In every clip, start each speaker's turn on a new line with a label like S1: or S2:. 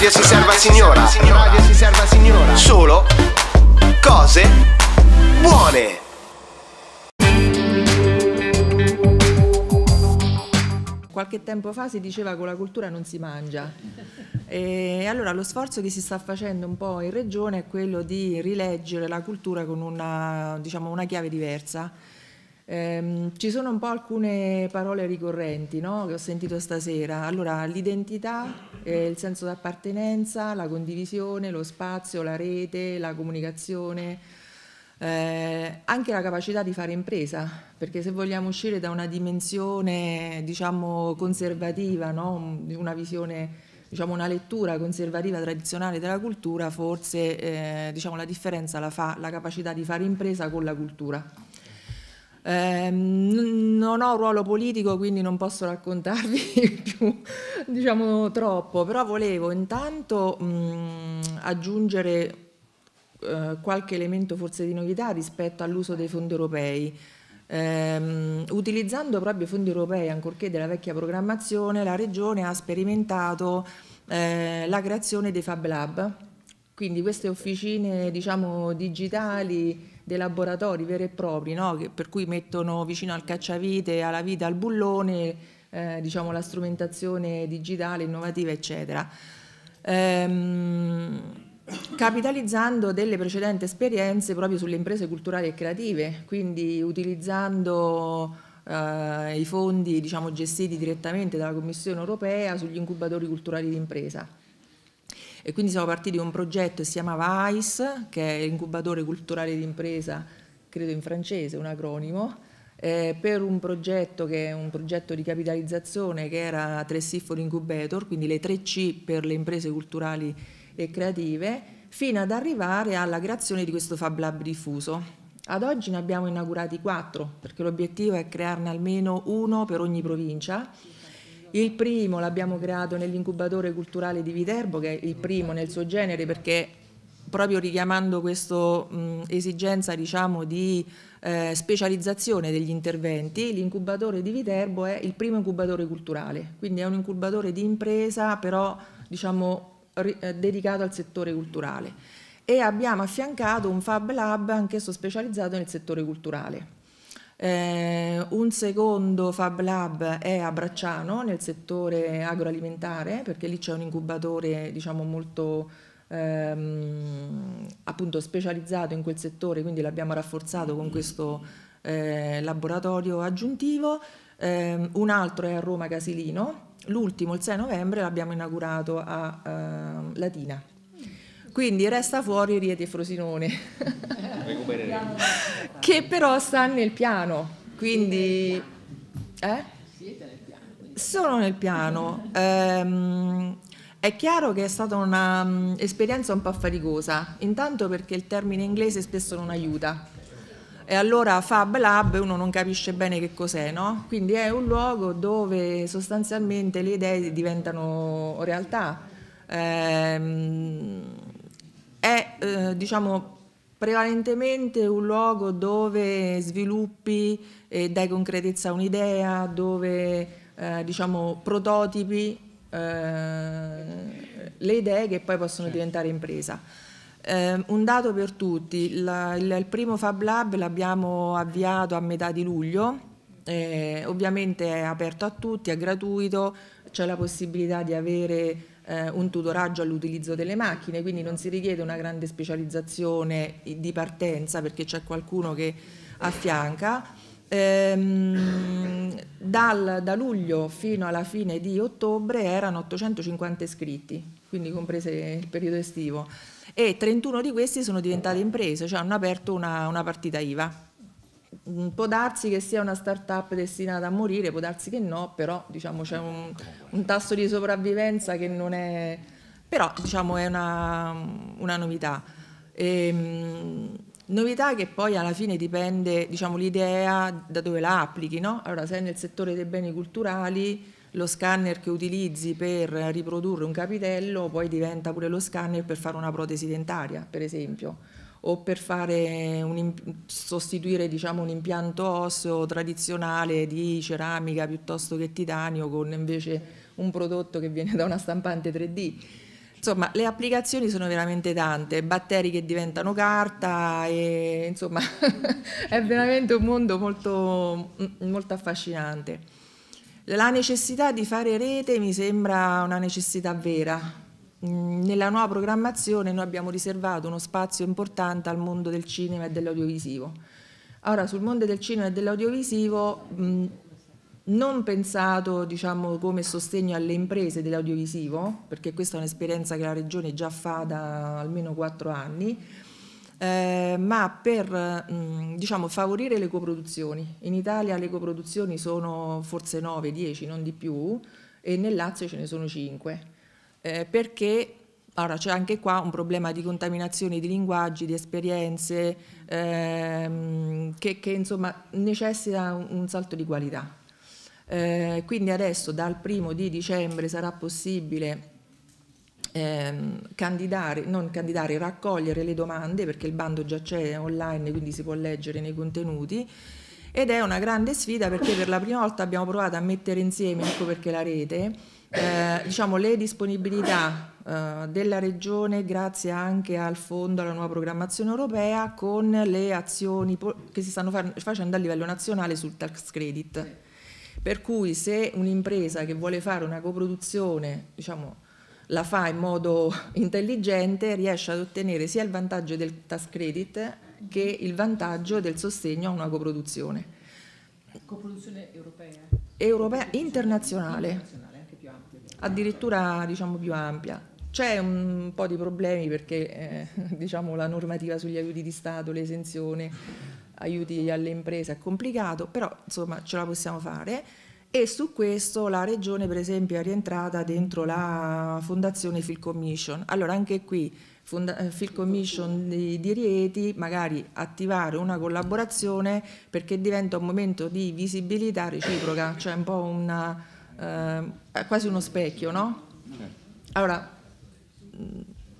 S1: radio si serva signora. Radio si serva signora. Solo cose buone. Qualche tempo fa si diceva che con la cultura non si mangia. E allora lo sforzo che si sta facendo un po' in regione è quello di rileggere la cultura con una, diciamo, una chiave diversa Ehm, ci sono un po' alcune parole ricorrenti no? che ho sentito stasera. Allora, l'identità, eh, il senso d'appartenenza, la condivisione, lo spazio, la rete, la comunicazione, eh, anche la capacità di fare impresa, perché se vogliamo uscire da una dimensione diciamo conservativa, no? una visione diciamo, una lettura conservativa tradizionale della cultura, forse eh, diciamo, la differenza la fa la capacità di fare impresa con la cultura. Ehm, non ho ruolo politico, quindi non posso raccontarvi più, diciamo, troppo, però volevo intanto mh, mhmm, aggiungere eh, qualche elemento forse di novità rispetto all'uso dei fondi europei. Eh, utilizzando proprio i fondi europei, ancorché della vecchia programmazione, la Regione ha sperimentato eh, la creazione dei Fab Lab, quindi queste officine diciamo, digitali dei laboratori veri e propri, no? che, per cui mettono vicino al cacciavite, alla vita, al bullone, eh, diciamo, la strumentazione digitale, innovativa, eccetera. Ehm, capitalizzando delle precedenti esperienze proprio sulle imprese culturali e creative, quindi utilizzando eh, i fondi diciamo, gestiti direttamente dalla Commissione europea sugli incubatori culturali d'impresa e quindi siamo partiti da un progetto che si chiamava ICE, che è l'incubatore culturale di impresa, credo in francese, un acronimo, eh, per un progetto che è un progetto di capitalizzazione che era 3C for Incubator, quindi le 3C per le imprese culturali e creative, fino ad arrivare alla creazione di questo Fab Lab diffuso. Ad oggi ne abbiamo inaugurati quattro, perché l'obiettivo è crearne almeno uno per ogni provincia il primo l'abbiamo creato nell'incubatore culturale di Viterbo, che è il primo nel suo genere perché proprio richiamando questa esigenza diciamo, di eh, specializzazione degli interventi, l'incubatore di Viterbo è il primo incubatore culturale, quindi è un incubatore di impresa però diciamo, eh, dedicato al settore culturale e abbiamo affiancato un Fab Lab anch'esso specializzato nel settore culturale eh, un secondo Fab Lab è a Bracciano nel settore agroalimentare perché lì c'è un incubatore diciamo molto ehm, appunto specializzato in quel settore quindi l'abbiamo rafforzato con questo eh, laboratorio aggiuntivo eh, un altro è a Roma Casilino l'ultimo il 6 novembre l'abbiamo inaugurato a ehm, Latina quindi resta fuori Rieti e Frosinone che però sta nel piano, quindi... Eh? Sono nel piano. Ehm, è chiaro che è stata un'esperienza mm, un po' faticosa, intanto perché il termine inglese spesso non aiuta. E allora Fab Lab uno non capisce bene che cos'è, no? Quindi è un luogo dove sostanzialmente le idee diventano realtà. Ehm, è eh, diciamo prevalentemente un luogo dove sviluppi e dai concretezza a un'idea, dove eh, diciamo, prototipi eh, le idee che poi possono diventare impresa. Eh, un dato per tutti, la, il, il, primo Fab Lab l'abbiamo avviato a metà di luglio, eh, ovviamente è aperto a tutti, è gratuito, c'è la possibilità di avere eh, un tutoraggio all'utilizzo delle macchine, quindi non si richiede una grande specializzazione di partenza perché c'è qualcuno che affianca. Ehm, dal, da luglio fino alla fine di ottobre erano 850 iscritti, quindi comprese il periodo estivo, e 31 di questi sono diventate imprese, cioè hanno aperto una, una partita IVA. Mm, può darsi che sia una start-up destinata a morire, può darsi che no, però diciamo, c'è un, un, tasso di sopravvivenza che non è... però diciamo, è una, una novità. E, ehm, novità che poi alla fine dipende, diciamo, l'idea da dove la applichi, no? Allora, se è nel settore dei beni culturali, lo scanner che utilizzi per riprodurre un capitello poi diventa pure lo scanner per fare una protesi dentaria, per esempio o per un, sostituire diciamo, un impianto osseo tradizionale di ceramica piuttosto che titanio con invece un prodotto che viene da una stampante 3D. Insomma, le applicazioni sono veramente tante, batteri che diventano carta, e, insomma è veramente un mondo molto, molto affascinante. La necessità di fare rete mi sembra una necessità vera, Mm, nella nuova programmazione noi abbiamo riservato uno spazio importante al mondo del cinema e dell'audiovisivo. Ora, sul mondo del cinema e dell'audiovisivo mm, non pensato diciamo, come sostegno alle imprese dell'audiovisivo, perché questa è un'esperienza che la Regione già fa da almeno quattro anni, eh, ma per mh, mm, diciamo, favorire le coproduzioni. In Italia le coproduzioni sono forse 9, 10, non di più, e nel Lazio ce ne sono 5 eh, perché allora, c'è anche qua un problema di contaminazione di linguaggi, di esperienze, ehm, che, che insomma, necessita un, un, salto di qualità. Eh, quindi adesso dal primo di dicembre sarà possibile ehm, candidare, non candidare, raccogliere le domande perché il bando già c'è online, quindi si può leggere nei contenuti ed è una grande sfida perché per la prima volta abbiamo provato a mettere insieme, ecco perché la rete, eh, diciamo, le disponibilità eh, della regione grazie anche al fondo, alla nuova programmazione europea, con le azioni che si stanno facendo a livello nazionale sul tax credit. Per cui se un'impresa che vuole fare una coproduzione, diciamo, la fa in modo intelligente, riesce ad ottenere sia il vantaggio del tax credit che il vantaggio del sostegno a una coproduzione. Coproduzione europea? Europea, internazionale. internazionale anche più ampia, Addirittura diciamo più ampia. C'è un po' di problemi perché eh, diciamo, la normativa sugli aiuti di Stato, l'esenzione, aiuti alle imprese è complicato, però insomma ce la possiamo fare e su questo la regione per esempio è rientrata dentro la fondazione Phil Commission. Allora anche qui Fond- eh, Phil Commission di, di, Rieti, magari attivare una collaborazione perché diventa un momento di visibilità reciproca, cioè un po' una, eh, quasi uno specchio, no? Certo. Allora,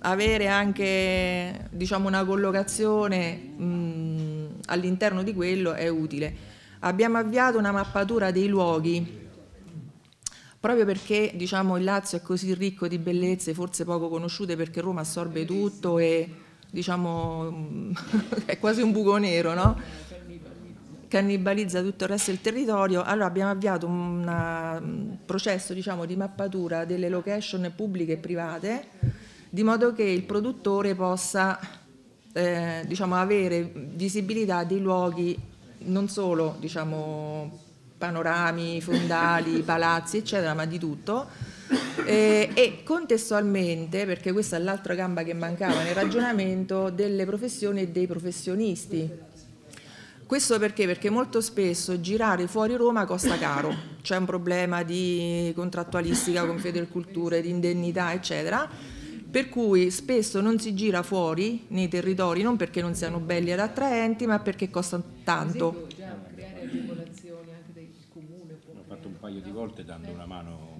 S1: avere anche diciamo, una collocazione mh, all'interno di quello è utile. Abbiamo avviato una mappatura dei luoghi, proprio perché diciamo, il Lazio è così ricco di bellezze, forse poco conosciute perché Roma assorbe tutto e diciamo, è quasi un buco nero, no? cannibalizza tutto il resto del territorio, allora abbiamo avviato un processo diciamo, di mappatura delle location pubbliche e private, di modo che il produttore possa eh, diciamo, avere visibilità dei luoghi non solo diciamo, panorami, fondali, palazzi, eccetera, ma di tutto. Eh, e contestualmente, perché questa è l'altra gamba che mancava nel ragionamento, delle professioni e dei professionisti. Questo perché? Perché molto spesso girare fuori Roma costa caro, c'è un problema di contrattualistica con Federculture, di indennità, eccetera per cui spesso non si gira fuori nei territori non perché non siano belli ed attraenti, ma perché costano tanto. Esempio, già L'ho fatto un paio di volte dando una mano.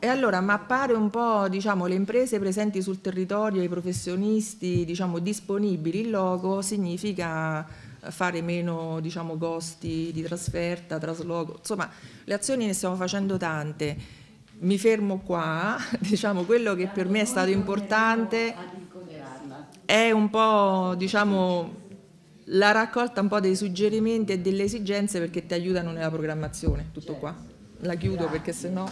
S1: E allora mappare un po' diciamo, le imprese presenti sul territorio, i professionisti diciamo, disponibili in loco significa fare meno diciamo, costi di trasferta, trasloco, insomma le azioni ne stiamo facendo tante mi fermo qua, diciamo quello che per me è stato importante è un po' diciamo la raccolta un po' dei suggerimenti e delle esigenze perché ti aiutano nella programmazione, tutto qua. La chiudo perché sennò...